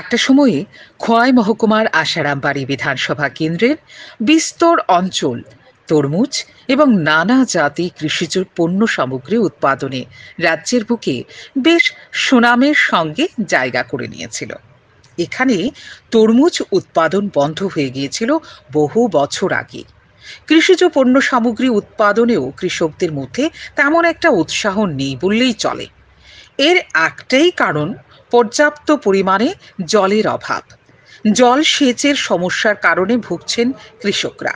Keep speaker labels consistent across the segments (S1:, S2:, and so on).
S1: একটা সময়ে খোয়াই মহকুমার আশারামবাড়ি বিধানসভা কেন্দ্রের বিস্তর অঞ্চল তরমুজ এবং নানা জাতি কৃষিজ পণ্য সামগ্রী উৎপাদনে রাজ্যের বুকে বেশ সুনামের সঙ্গে জায়গা করে নিয়েছিল এখানে তরমুজ উৎপাদন বন্ধ হয়ে গিয়েছিল বহু বছর আগে কৃষিজ পণ্য সামগ্রী উৎপাদনেও কৃষকদের মধ্যে তেমন একটা উৎসাহ নেই বললেই চলে এর একটাই কারণ পর্যাপ্ত পরিমাণে জলের অভাব জল সেচের সমস্যার কারণে ভুগছেন কৃষকরা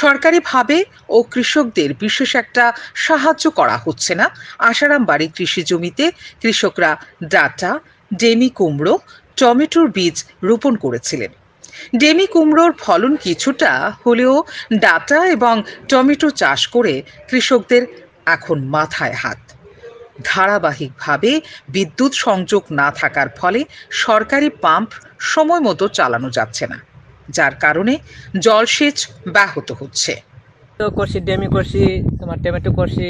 S1: সরকারিভাবে ও কৃষকদের বিশেষ একটা সাহায্য করা হচ্ছে না আশারাম বাড়ি কৃষি জমিতে কৃষকরা ডাটা ডেমি কুমড়ো টমেটোর বীজ রোপণ করেছিলেন ডেমি কুমড়োর ফলন কিছুটা হলেও ডাটা এবং টমেটো চাষ করে কৃষকদের এখন মাথায় হাত ধারাবাহিকভাবে বিদ্যুৎ সংযোগ না থাকার ফলে সরকারি পাম্প সময় মতো চালানো যাচ্ছে না যার কারণে জলসেচ ব্যাহত হচ্ছে করছি ডেমি করছি তোমার টমেটো করছি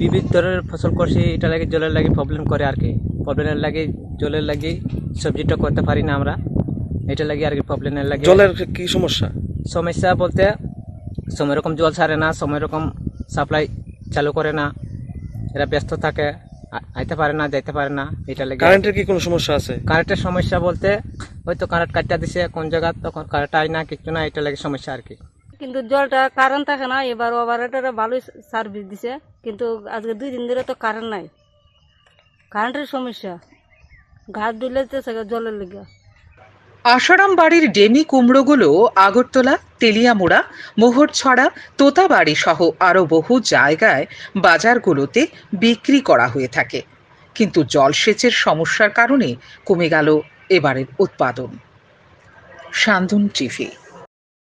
S1: বিভিন্ন
S2: ধরনের ফসল করছি এটা লাগে জলের লাগে প্রবলেম করে আর কি প্রবলেমের লাগে জলের লাগে সবজিটা করতে পারি না আমরা এটা লাগে আর কি প্রবলেমের লাগে জলের কি সমস্যা সমস্যা বলতে সময় রকম জল ছাড়ে না সময় রকম সাপ্লাই চালু করে না এরা ব্যস্ত থাকে আইতে পারে না যাইতে পারে না এটা লাগে কারেন্টের কি কোনো সমস্যা আছে কারেন্টের সমস্যা বলতে হয়তো কারেন্ট কাটটা দিছে কোন জায়গা তখন কারেন্ট আয় না কিছু না এটা লাগে সমস্যা আর কি
S3: কিন্তু জলটা কারেন্ট থাকে না এবার ওভারেটারে ভালোই সার্ভিস দিছে কিন্তু আজকে দুই দিন ধরে তো কারেন্ট নাই কারেন্টের সমস্যা ঘাট দিলে তো জলের লেগে
S1: আসারাম বাড়ির ডেমি কুমড়োগুলো আগরতলা তেলিয়ামোড়া মোহরছড়া তোতাবাড়ি সহ আরও বহু জায়গায় বাজারগুলোতে বিক্রি করা হয়ে থাকে কিন্তু জলসেচের সমস্যার কারণে কমে গেল এবারের উৎপাদন সান্দন টিভি